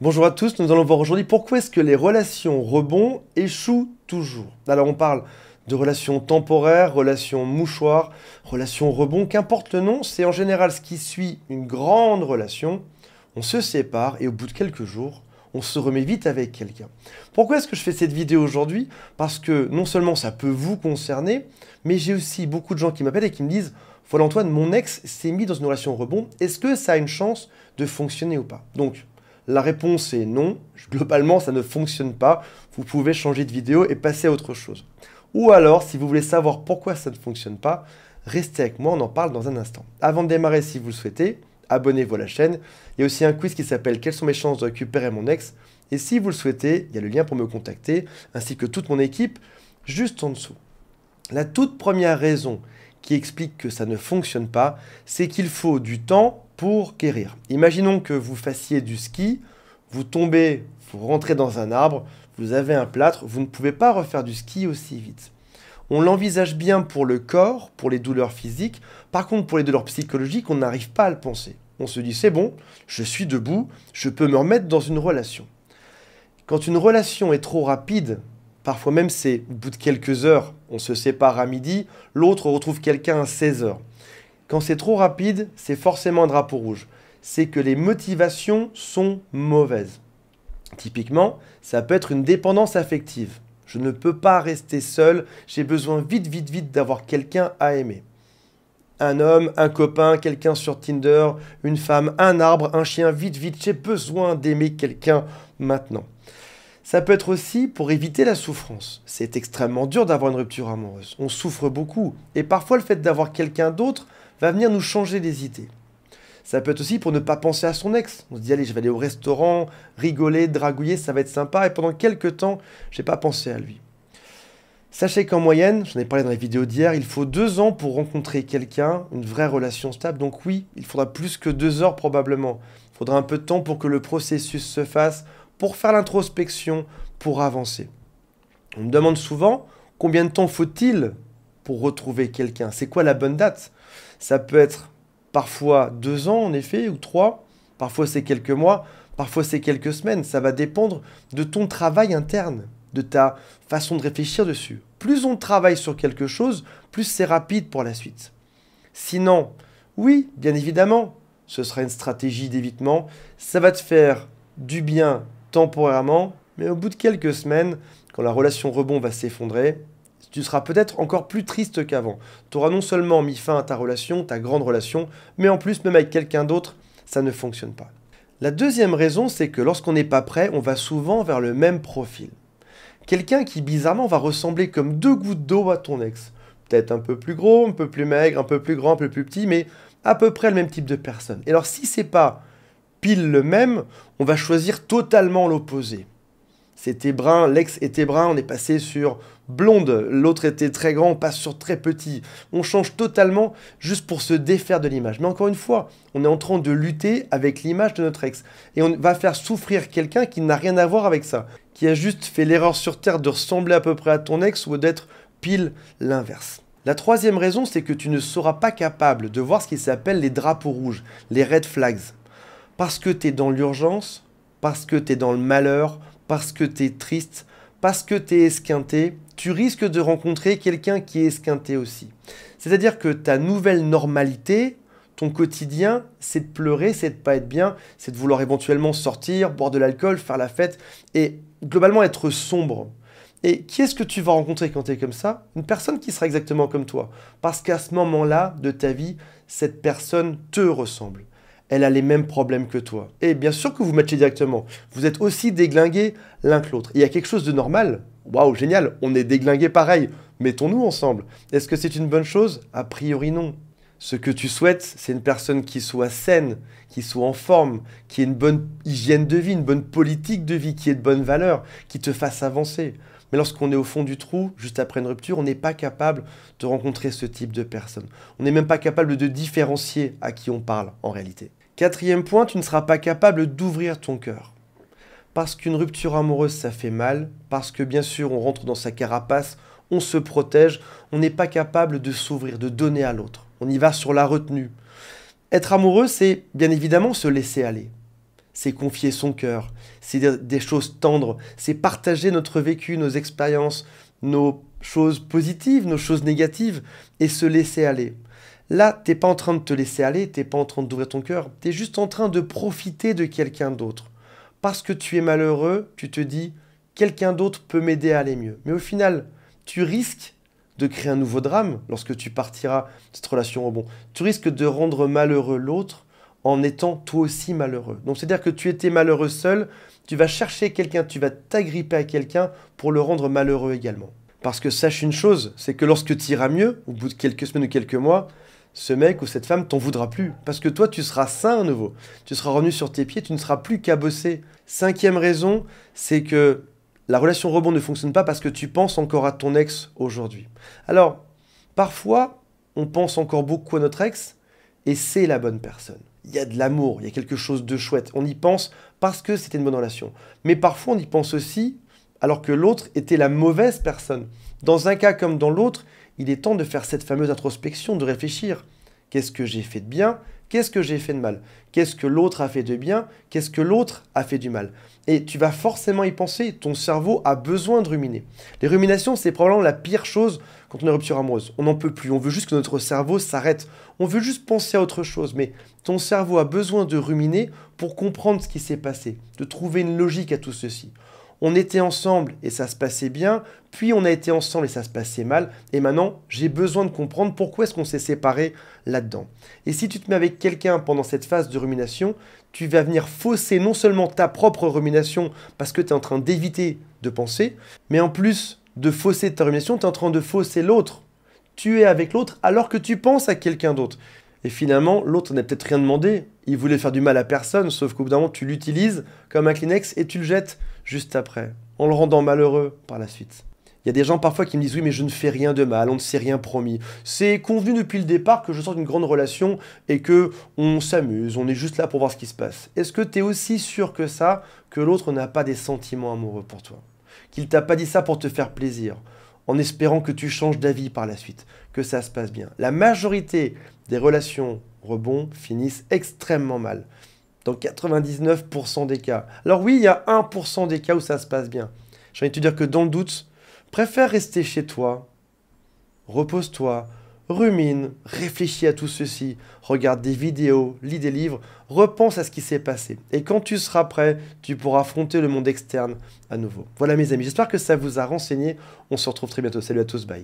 Bonjour à tous, nous allons voir aujourd'hui pourquoi est-ce que les relations rebonds échouent toujours. Alors on parle de relations temporaires, relations mouchoirs, relations rebond, qu'importe le nom, c'est en général ce qui suit une grande relation. On se sépare et au bout de quelques jours, on se remet vite avec quelqu'un. Pourquoi est-ce que je fais cette vidéo aujourd'hui Parce que non seulement ça peut vous concerner, mais j'ai aussi beaucoup de gens qui m'appellent et qui me disent voilà Antoine, mon ex s'est mis dans une relation rebond, est-ce que ça a une chance de fonctionner ou pas Donc la réponse est non. Globalement, ça ne fonctionne pas. Vous pouvez changer de vidéo et passer à autre chose. Ou alors, si vous voulez savoir pourquoi ça ne fonctionne pas, restez avec moi, on en parle dans un instant. Avant de démarrer, si vous le souhaitez, abonnez-vous à la chaîne. Il y a aussi un quiz qui s'appelle Quelles sont mes chances de récupérer mon ex Et si vous le souhaitez, il y a le lien pour me contacter, ainsi que toute mon équipe, juste en dessous. La toute première raison qui explique que ça ne fonctionne pas, c'est qu'il faut du temps pour guérir. Imaginons que vous fassiez du ski, vous tombez, vous rentrez dans un arbre, vous avez un plâtre, vous ne pouvez pas refaire du ski aussi vite. On l'envisage bien pour le corps, pour les douleurs physiques, par contre pour les douleurs psychologiques, on n'arrive pas à le penser. On se dit c'est bon, je suis debout, je peux me remettre dans une relation. Quand une relation est trop rapide, parfois même c'est au bout de quelques heures, on se sépare à midi, l'autre retrouve quelqu'un à 16 heures. Quand c'est trop rapide, c'est forcément un drapeau rouge. C'est que les motivations sont mauvaises. Typiquement, ça peut être une dépendance affective. Je ne peux pas rester seul, j'ai besoin vite, vite, vite d'avoir quelqu'un à aimer. Un homme, un copain, quelqu'un sur Tinder, une femme, un arbre, un chien, vite, vite, j'ai besoin d'aimer quelqu'un maintenant. Ça peut être aussi pour éviter la souffrance. C'est extrêmement dur d'avoir une rupture amoureuse. On souffre beaucoup. Et parfois, le fait d'avoir quelqu'un d'autre va venir nous changer les idées. Ça peut être aussi pour ne pas penser à son ex. On se dit, allez, je vais aller au restaurant, rigoler, dragouiller, ça va être sympa. Et pendant quelques temps, je n'ai pas pensé à lui. Sachez qu'en moyenne, j'en ai parlé dans les vidéos d'hier, il faut deux ans pour rencontrer quelqu'un, une vraie relation stable. Donc oui, il faudra plus que deux heures probablement. Il faudra un peu de temps pour que le processus se fasse, pour faire l'introspection, pour avancer. On me demande souvent combien de temps faut-il pour retrouver quelqu'un C'est quoi la bonne date ça peut être parfois deux ans, en effet, ou trois. Parfois, c'est quelques mois. Parfois, c'est quelques semaines. Ça va dépendre de ton travail interne, de ta façon de réfléchir dessus. Plus on travaille sur quelque chose, plus c'est rapide pour la suite. Sinon, oui, bien évidemment, ce sera une stratégie d'évitement. Ça va te faire du bien temporairement, mais au bout de quelques semaines, quand la relation rebond va s'effondrer, tu seras peut-être encore plus triste qu'avant. Tu auras non seulement mis fin à ta relation, ta grande relation, mais en plus même avec quelqu'un d'autre, ça ne fonctionne pas. La deuxième raison, c'est que lorsqu'on n'est pas prêt, on va souvent vers le même profil. Quelqu'un qui bizarrement va ressembler comme deux gouttes d'eau à ton ex. Peut-être un peu plus gros, un peu plus maigre, un peu plus grand, un peu plus petit, mais à peu près le même type de personne. Et alors si c'est pas pile le même, on va choisir totalement l'opposé. C'était brun, l'ex était brun, on est passé sur blonde, l'autre était très grand, on passe sur très petit. On change totalement juste pour se défaire de l'image. Mais encore une fois, on est en train de lutter avec l'image de notre ex. Et on va faire souffrir quelqu'un qui n'a rien à voir avec ça, qui a juste fait l'erreur sur Terre de ressembler à peu près à ton ex ou d'être pile l'inverse. La troisième raison, c'est que tu ne seras pas capable de voir ce qui s'appelle les drapeaux rouges, les red flags. Parce que tu es dans l'urgence, parce que tu es dans le malheur, parce que tu es triste, parce que tu es esquinté, tu risques de rencontrer quelqu'un qui est esquinté aussi. C'est-à-dire que ta nouvelle normalité, ton quotidien, c'est de pleurer, c'est de pas être bien, c'est de vouloir éventuellement sortir, boire de l'alcool, faire la fête et globalement être sombre. Et qui est-ce que tu vas rencontrer quand tu es comme ça Une personne qui sera exactement comme toi. Parce qu'à ce moment-là de ta vie, cette personne te ressemble elle a les mêmes problèmes que toi. Et bien sûr que vous matchez directement. Vous êtes aussi déglingués l'un que l'autre. Il y a quelque chose de normal. Waouh, génial, on est déglingués pareil. Mettons-nous ensemble. Est-ce que c'est une bonne chose A priori non. Ce que tu souhaites, c'est une personne qui soit saine, qui soit en forme, qui ait une bonne hygiène de vie, une bonne politique de vie, qui ait de bonnes valeurs, qui te fasse avancer. Mais lorsqu'on est au fond du trou, juste après une rupture, on n'est pas capable de rencontrer ce type de personne. On n'est même pas capable de différencier à qui on parle en réalité. Quatrième point, tu ne seras pas capable d'ouvrir ton cœur. Parce qu'une rupture amoureuse, ça fait mal, parce que bien sûr, on rentre dans sa carapace, on se protège, on n'est pas capable de s'ouvrir, de donner à l'autre. On y va sur la retenue. Être amoureux, c'est bien évidemment se laisser aller c'est confier son cœur, c'est dire des choses tendres, c'est partager notre vécu, nos expériences, nos choses positives, nos choses négatives, et se laisser aller. Là, t'es pas en train de te laisser aller, t'es pas en train d'ouvrir ton cœur, es juste en train de profiter de quelqu'un d'autre. Parce que tu es malheureux, tu te dis, quelqu'un d'autre peut m'aider à aller mieux. Mais au final, tu risques de créer un nouveau drame lorsque tu partiras de cette relation au bon. Tu risques de rendre malheureux l'autre en étant toi aussi malheureux. Donc c'est-à-dire que tu étais malheureux seul, tu vas chercher quelqu'un, tu vas t'agripper à quelqu'un pour le rendre malheureux également. Parce que sache une chose, c'est que lorsque tu iras mieux, au bout de quelques semaines ou quelques mois, ce mec ou cette femme t'en voudra plus. Parce que toi, tu seras sain à nouveau. Tu seras revenu sur tes pieds, tu ne seras plus qu'à bosser. Cinquième raison, c'est que la relation rebond ne fonctionne pas parce que tu penses encore à ton ex aujourd'hui. Alors, parfois, on pense encore beaucoup à notre ex et c'est la bonne personne il y a de l'amour, il y a quelque chose de chouette. On y pense parce que c'était une bonne relation. Mais parfois, on y pense aussi alors que l'autre était la mauvaise personne. Dans un cas comme dans l'autre, il est temps de faire cette fameuse introspection, de réfléchir. Qu'est-ce que j'ai fait de bien Qu'est-ce que j'ai fait de mal Qu'est-ce que l'autre a fait de bien Qu'est-ce que l'autre a fait du mal Et tu vas forcément y penser, ton cerveau a besoin de ruminer. Les ruminations, c'est probablement la pire chose quand on est rupture amoureuse. On n'en peut plus, on veut juste que notre cerveau s'arrête. On veut juste penser à autre chose, mais ton cerveau a besoin de ruminer pour comprendre ce qui s'est passé, de trouver une logique à tout ceci on était ensemble et ça se passait bien, puis on a été ensemble et ça se passait mal, et maintenant j'ai besoin de comprendre pourquoi est-ce qu'on s'est séparés là-dedans. Et si tu te mets avec quelqu'un pendant cette phase de rumination, tu vas venir fausser non seulement ta propre rumination parce que tu es en train d'éviter de penser, mais en plus de fausser ta rumination, tu es en train de fausser l'autre. Tu es avec l'autre alors que tu penses à quelqu'un d'autre. Et finalement, l'autre n'a peut-être rien demandé, il voulait faire du mal à personne, sauf qu'au bout d'un moment, tu l'utilises comme un Kleenex et tu le jettes juste après, en le rendant malheureux par la suite. Il y a des gens parfois qui me disent oui mais je ne fais rien de mal, on ne s'est rien promis. C'est convenu depuis le départ que je sors d'une grande relation et que on s'amuse, on est juste là pour voir ce qui se passe. Est-ce que tu es aussi sûr que ça que l'autre n'a pas des sentiments amoureux pour toi Qu'il t'a pas dit ça pour te faire plaisir en espérant que tu changes d'avis par la suite, que ça se passe bien. La majorité des relations rebond finissent extrêmement mal. Dans 99% des cas. Alors oui, il y a 1% des cas où ça se passe bien. J'ai envie de te dire que dans le doute, préfère rester chez toi, repose-toi, Rumine, réfléchis à tout ceci, regarde des vidéos, lis des livres, repense à ce qui s'est passé. Et quand tu seras prêt, tu pourras affronter le monde externe à nouveau. Voilà mes amis, j'espère que ça vous a renseigné. On se retrouve très bientôt. Salut à tous, bye.